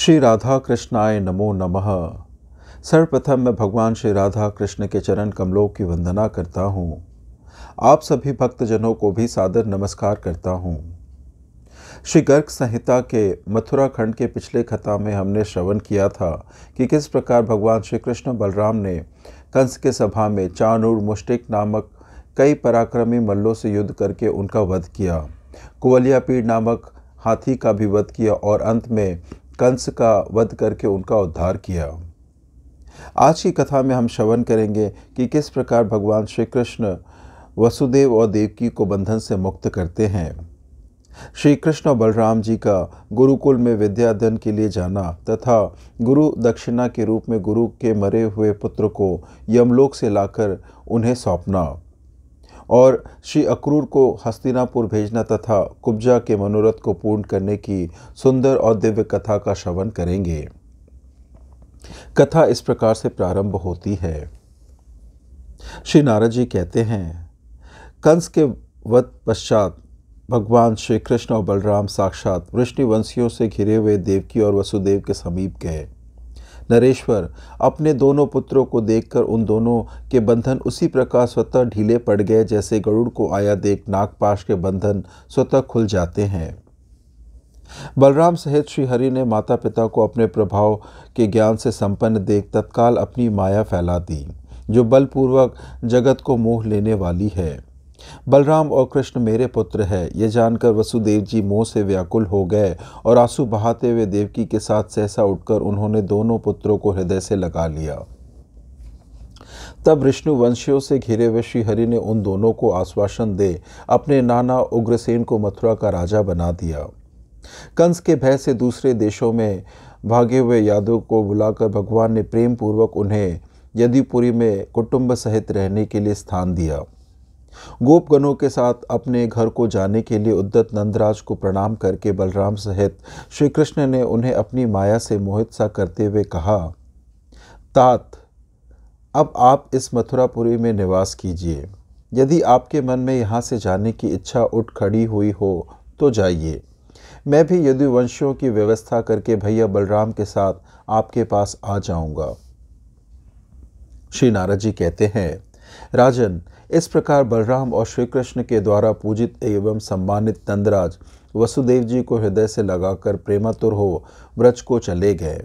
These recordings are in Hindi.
श्री राधा कृष्णाय नमो नमः सर्वप्रथम मैं भगवान श्री राधा कृष्ण के चरण कमलों की वंदना करता हूँ आप सभी भक्तजनों को भी सादर नमस्कार करता हूँ श्री गर्ग संहिता के मथुरा खंड के पिछले कथा में हमने श्रवण किया था कि किस प्रकार भगवान श्री कृष्ण बलराम ने कंस के सभा में चानूर मुष्टिक नामक कई पराक्रमी मल्लों से युद्ध करके उनका वध किया कुवलिया नामक हाथी का भी वध किया और अंत में कंस का वध करके उनका उद्धार किया आज की कथा में हम श्रवण करेंगे कि किस प्रकार भगवान श्री कृष्ण वसुदेव और देवकी को बंधन से मुक्त करते हैं श्री कृष्ण और बलराम जी का गुरुकुल में विद्या अध्ययन के लिए जाना तथा गुरु दक्षिणा के रूप में गुरु के मरे हुए पुत्र को यमलोक से लाकर उन्हें सौंपना और श्री अक्रूर को हस्तिनापुर भेजना तथा कुब्जा के मनोरथ को पूर्ण करने की सुंदर और दिव्य कथा का श्रवण करेंगे कथा इस प्रकार से प्रारंभ होती है श्री नारद जी कहते हैं कंस के वध पश्चात भगवान श्री कृष्ण और बलराम साक्षात वृष्णिवंशियों से घिरे हुए देवकी और वसुदेव के समीप गए नरेश्वर अपने दोनों पुत्रों को देखकर उन दोनों के बंधन उसी प्रकार स्वतः ढीले पड़ गए जैसे गरुड़ को आया देख नागपाश के बंधन स्वतः खुल जाते हैं बलराम सहित श्री हरि ने माता पिता को अपने प्रभाव के ज्ञान से संपन्न देख तत्काल अपनी माया फैला दी जो बलपूर्वक जगत को मोह लेने वाली है बलराम और कृष्ण मेरे पुत्र है यह जानकर वसुदेव जी मोह से व्याकुल हो गए और आंसू बहाते हुए देवकी के साथ सहसा उठकर उन्होंने दोनों पुत्रों को हृदय से लगा लिया तब विष्णु वंशियों से घिरे हुए श्रीहरि ने उन दोनों को आश्वासन दे अपने नाना उग्रसेन को मथुरा का राजा बना दिया कंस के भय से दूसरे देशों में भागे हुए यादव को बुलाकर भगवान ने प्रेम पूर्वक उन्हें यदुपुरी में कुटुंब सहित रहने के लिए स्थान दिया गोपगणों के साथ अपने घर को जाने के लिए उद्दत नंदराज को प्रणाम करके बलराम सहित श्री कृष्ण ने उन्हें अपनी माया से मोहित सा करते हुए कहा तात अब आप इस मथुरापुरी में निवास कीजिए यदि आपके मन में यहाँ से जाने की इच्छा उठ खड़ी हुई हो तो जाइए मैं भी वंशियों की व्यवस्था करके भैया बलराम के साथ आपके पास आ जाऊंगा श्री नारद जी कहते हैं राजन इस प्रकार बलराम और श्री कृष्ण के द्वारा पूजित एवं सम्मानित नंदराज वसुदेव जी को हृदय से लगाकर प्रेमातुर हो ब्रज को चले गए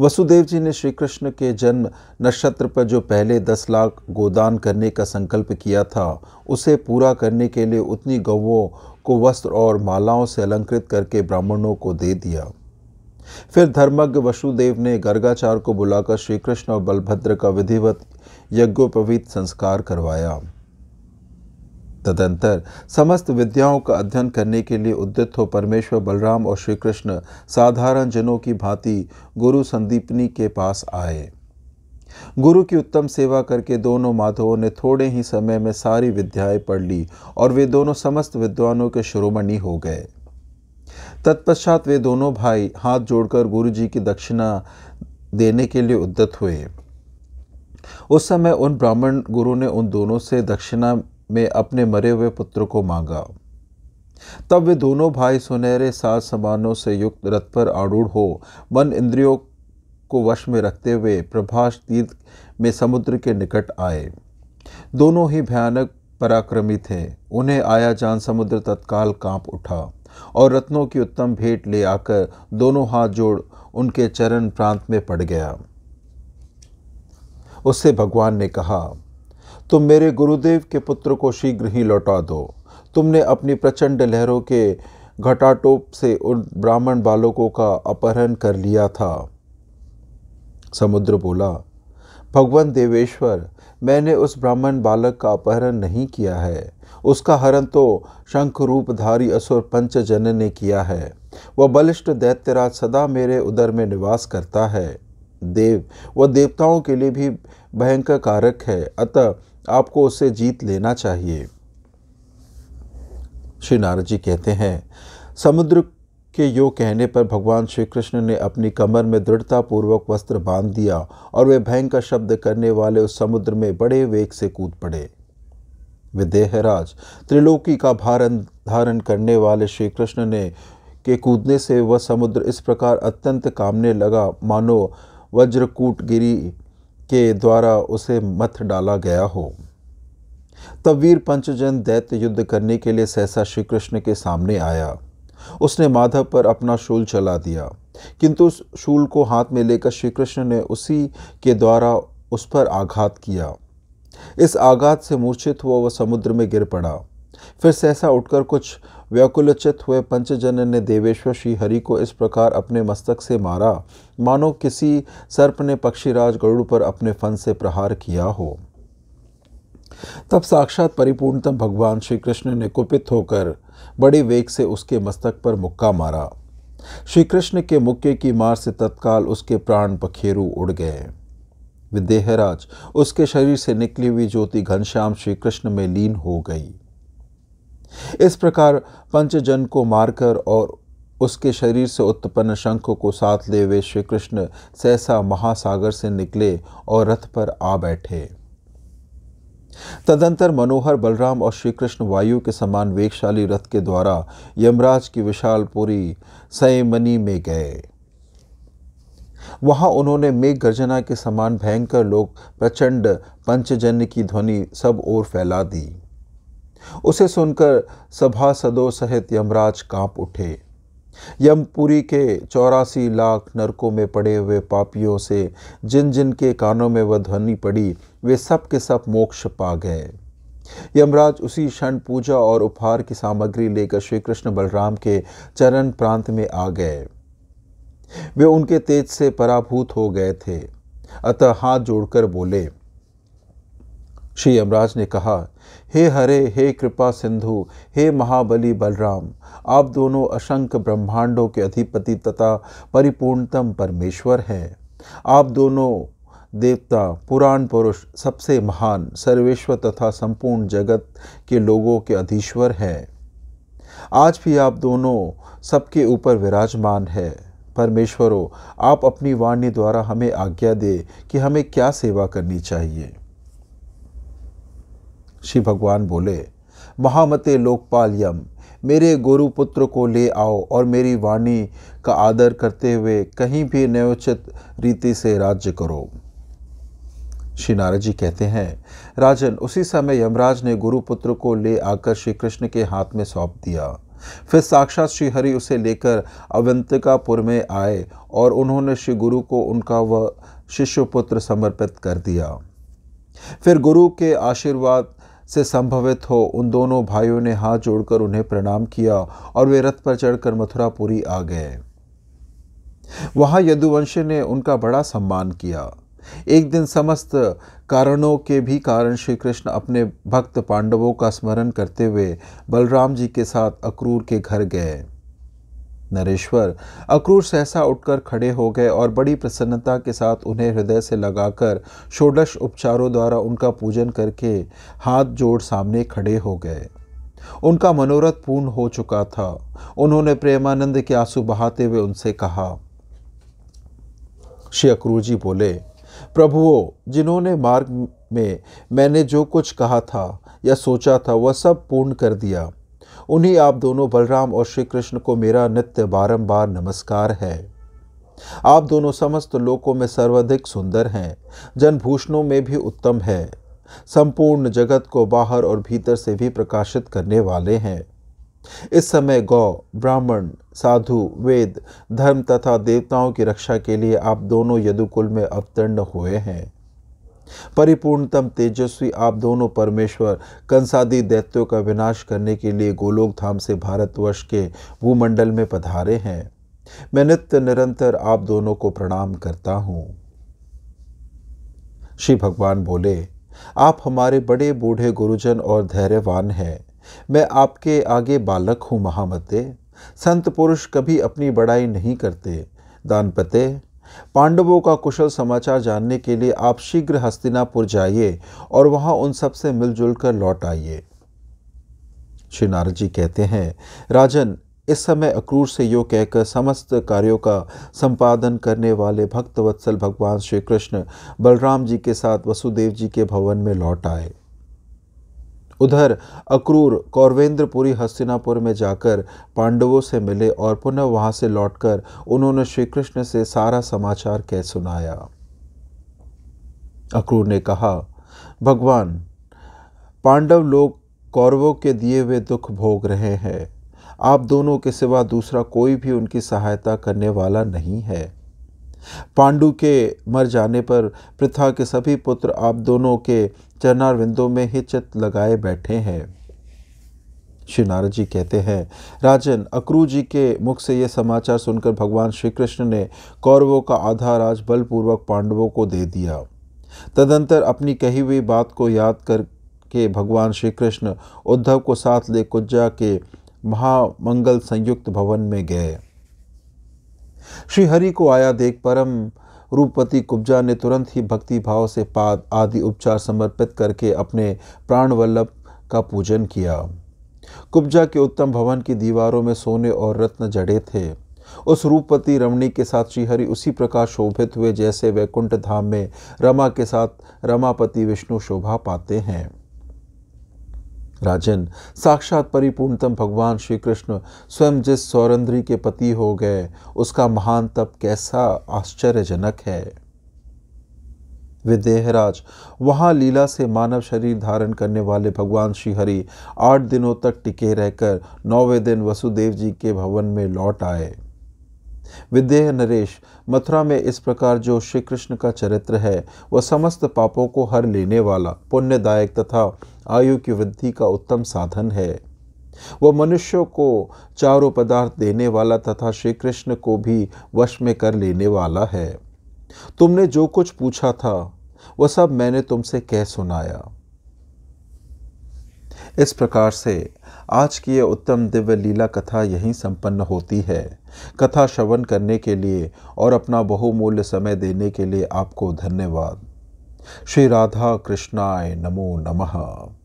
वसुदेव जी ने श्री कृष्ण के जन्म नक्षत्र पर जो पहले दस लाख गोदान करने का संकल्प किया था उसे पूरा करने के लिए उतनी गौवों को वस्त्र और मालाओं से अलंकृत करके ब्राह्मणों को दे दिया फिर धर्मज्ञ वसुदेव ने गर्गाचार्य को बुलाकर श्री कृष्ण और बलभद्र का विधिवत यज्ञोपवीत संस्कार करवाया तदंतर समस्त विद्याओं का अध्ययन करने के लिए उद्यत हो परमेश्वर बलराम और श्री कृष्ण साधारण जनों की भांति गुरु संदीपनी के पास आए गुरु की उत्तम सेवा करके दोनों माधवों ने थोड़े ही समय में सारी विद्याएं पढ़ ली और वे दोनों समस्त विद्वानों के शिरोमणि हो गए तत्पश्चात वे दोनों भाई हाथ जोड़कर गुरु जी की दक्षिणा देने के लिए उद्दत हुए उस समय उन ब्राह्मण गुरु ने उन दोनों से दक्षिणा में अपने मरे हुए पुत्र को मांगा तब वे दोनों भाई सुनहरे साज समानों से युक्त रथ पर आरूढ़ हो मन इंद्रियों को वश में रखते हुए प्रभाष तीर्थ में समुद्र के निकट आए दोनों ही भयानक पराक्रमी थे उन्हें आया जान समुद्र तत्काल कांप उठा और रत्नों की उत्तम भेंट ले आकर दोनों हाथ जोड़ उनके चरण प्रांत में पड़ गया उससे भगवान ने कहा तुम मेरे गुरुदेव के पुत्र को शीघ्र ही लौटा दो तुमने अपनी प्रचंड लहरों के घटाटोप से उन ब्राह्मण बालकों का अपहरण कर लिया था समुद्र बोला भगवान देवेश्वर मैंने उस ब्राह्मण बालक का अपहरण नहीं किया है उसका हरण तो शंख रूपधारी असुर पंचजन ने किया है वह बलिष्ठ दैत्यराज सदा मेरे उदर में निवास करता है देव वह देवताओं के लिए भी भयंकर कारक है अतः आपको उसे जीत लेना चाहिए श्री नारद जी कहते हैं समुद्र के यो कहने पर भगवान श्री कृष्ण ने अपनी कमर में दृढ़तापूर्वक वस्त्र बांध दिया और वे भयंकर शब्द करने वाले उस समुद्र में बड़े वेग से कूद पड़े विदेहराज त्रिलोकी का भारण धारण करने वाले श्री कृष्ण ने के कूदने से वह समुद्र इस प्रकार अत्यंत कामने लगा मानो वज्रकूट गिरी के द्वारा उसे मथ डाला गया हो तब वीर पंचजन दैत्य युद्ध करने के लिए सहसा श्री कृष्ण के सामने आया उसने माधव पर अपना शूल चला दिया किंतु उस शूल को हाथ में लेकर श्री कृष्ण ने उसी के द्वारा उस पर आघात किया इस आघात से मूर्छित हुआ वह समुद्र में गिर पड़ा फिर सहसा उठकर कुछ व्याकुलचित हुए पंचजन ने देवेश्वर श्रीहरि को इस प्रकार अपने मस्तक से मारा मानो किसी सर्प ने पक्षीराज गरुड़ पर अपने फन से प्रहार किया हो तब साक्षात परिपूर्णतम भगवान श्री कृष्ण ने कुपित होकर बड़े वेग से उसके मस्तक पर मुक्का मारा श्री कृष्ण के मुक्के की मार से तत्काल उसके प्राण पखेरु उड़ गए विदेहराज उसके शरीर से निकली हुई ज्योति घनश्याम श्री कृष्ण में लीन हो गई इस प्रकार पंचजन को मारकर और उसके शरीर से उत्पन्न शंख को साथ ले हुए श्री कृष्ण सहसा महासागर से निकले और रथ पर आ बैठे तदंतर मनोहर बलराम और श्रीकृष्ण वायु के समान वेगशाली रथ के द्वारा यमराज की विशालपुरी सयमनी में गए वहां उन्होंने मेघ गर्जना के समान भयंकर लोग प्रचंड पंचजन्य की ध्वनि सब ओर फैला दी उसे सुनकर सभा सदों सहित यमराज कांप उठे यमपुरी के चौरासी लाख नरकों में पड़े हुए पापियों से जिन जिन के कानों में वह ध्वनि पड़ी वे सब के सब मोक्ष पा गए यमराज उसी क्षण पूजा और उपहार की सामग्री लेकर श्री कृष्ण बलराम के चरण प्रांत में आ गए वे उनके तेज से पराभूत हो गए थे अतः हाथ जोड़कर बोले श्री यमराज ने कहा हे हरे हे कृपा सिंधु हे महाबली बलराम आप दोनों अशंक ब्रह्मांडों के अधिपति तथा परिपूर्णतम परमेश्वर हैं आप दोनों देवता पुराण पुरुष सबसे महान सर्वेश्वर तथा संपूर्ण जगत के लोगों के अधीश्वर हैं आज भी आप दोनों सबके ऊपर विराजमान है परमेश्वरों आप अपनी वाणी द्वारा हमें आज्ञा दे कि हमें क्या सेवा करनी चाहिए श्री भगवान बोले महामते लोकपाल यम मेरे गुरु पुत्र को ले आओ और मेरी वाणी का आदर करते हुए कहीं भी न्योचित रीति से राज्य करो श्री नारद जी कहते हैं राजन उसी समय यमराज ने गुरुपुत्र को ले आकर श्री कृष्ण के हाथ में सौंप दिया फिर साक्षात श्री हरि उसे लेकर अवंतिकापुर में आए और उन्होंने श्री गुरु को उनका वह शिष्यपुत्र समर्पित कर दिया फिर गुरु के आशीर्वाद से संभवित हो उन दोनों भाइयों ने हाथ जोड़कर उन्हें प्रणाम किया और वे रथ पर चढ़कर मथुरापुरी आ गए वहाँ यदुवंशी ने उनका बड़ा सम्मान किया एक दिन समस्त कारणों के भी कारण श्री कृष्ण अपने भक्त पांडवों का स्मरण करते हुए बलराम जी के साथ अक्रूर के घर गए नरेश्वर अक्रूर सहसा उठकर खड़े हो गए और बड़ी प्रसन्नता के साथ उन्हें हृदय से लगाकर षोडश उपचारों द्वारा उनका पूजन करके हाथ जोड़ सामने खड़े हो गए उनका मनोरथ पूर्ण हो चुका था उन्होंने प्रेमानंद के आंसू बहाते हुए उनसे कहा श्री अक्रूर जी बोले प्रभुओं जिन्होंने मार्ग में मैंने जो कुछ कहा था या सोचा था वह सब पूर्ण कर दिया उन्हीं आप दोनों बलराम और श्री कृष्ण को मेरा नित्य बारंबार नमस्कार है आप दोनों समस्त लोकों में सर्वाधिक सुंदर हैं जनभूषणों में भी उत्तम है संपूर्ण जगत को बाहर और भीतर से भी प्रकाशित करने वाले हैं इस समय गौ ब्राह्मण साधु वेद धर्म तथा देवताओं की रक्षा के लिए आप दोनों यदुकुल में अवतीर्ण हुए हैं परिपूर्णतम तेजस्वी आप दोनों परमेश्वर कंसादी दैत्यों का विनाश करने के लिए गोलोक धाम से भारतवर्ष के भूमंडल में पधारे हैं मैं नित्य निरंतर आप दोनों को प्रणाम करता हूं श्री भगवान बोले आप हमारे बड़े बूढ़े गुरुजन और धैर्यवान हैं मैं आपके आगे बालक हूँ महामते संत पुरुष कभी अपनी बड़ाई नहीं करते दानपते पांडवों का कुशल समाचार जानने के लिए आप शीघ्र हस्तिनापुर जाइए और वहाँ उन सब से मिलजुल कर लौट आइए श्री नारद जी कहते हैं राजन इस समय अक्रूर से यो कहकर समस्त कार्यों का संपादन करने वाले भक्तवत्सल भगवान श्री कृष्ण बलराम जी के साथ वसुदेव जी के भवन में लौट आए उधर अक्रूर कौरवेंद्रपुरी हस्तिनापुर में जाकर पांडवों से मिले और पुनः वहाँ से लौटकर उन्होंने श्री कृष्ण से सारा समाचार कह सुनाया अक्रूर ने कहा भगवान पांडव लोग कौरवों के दिए हुए दुख भोग रहे हैं आप दोनों के सिवा दूसरा कोई भी उनकी सहायता करने वाला नहीं है पांडु के मर जाने पर पृथा के सभी पुत्र आप दोनों के चरणारविंदों में हिचित लगाए बैठे हैं श्री नारद जी कहते हैं राजन अक्रू जी के मुख से ये समाचार सुनकर भगवान श्री कृष्ण ने कौरवों का आधा राज बलपूर्वक पांडवों को दे दिया तदंतर अपनी कही हुई बात को याद करके भगवान श्री कृष्ण उद्धव को साथ ले कुज्जा के महामंगल संयुक्त भवन में गए श्रीहरि को आया देख परम रूपपति कुब्जा ने तुरंत ही भक्ति भाव से पाद आदि उपचार समर्पित करके अपने प्राणवल्लभ का पूजन किया कुब्जा के उत्तम भवन की दीवारों में सोने और रत्न जड़े थे उस रूपपति रमणी के साथ श्रीहरि उसी प्रकार शोभित हुए जैसे वैकुंठ धाम में रमा के साथ रमापति विष्णु शोभा पाते हैं राजन साक्षात परिपूर्णतम भगवान श्री कृष्ण स्वयं जिस सौरंद्री के पति हो गए उसका महान तप कैसा आश्चर्यजनक है विदेहराज वहां लीला से मानव शरीर धारण करने वाले भगवान श्री हरि आठ दिनों तक टिके रहकर नौवें दिन वसुदेव जी के भवन में लौट आए विदेह नरेश मथुरा में इस प्रकार जो श्री कृष्ण का चरित्र है वह समस्त पापों को हर लेने वाला पुण्यदायक तथा आयु की वृद्धि का उत्तम साधन है वह मनुष्यों को चारों पदार्थ देने वाला तथा श्री कृष्ण को भी वश में कर लेने वाला है तुमने जो कुछ पूछा था वह सब मैंने तुमसे कह सुनाया इस प्रकार से आज की यह उत्तम दिव्य लीला कथा यहीं संपन्न होती है कथा श्रवण करने के लिए और अपना बहुमूल्य समय देने के लिए आपको धन्यवाद श्री राधा कृष्णाय नमो नमः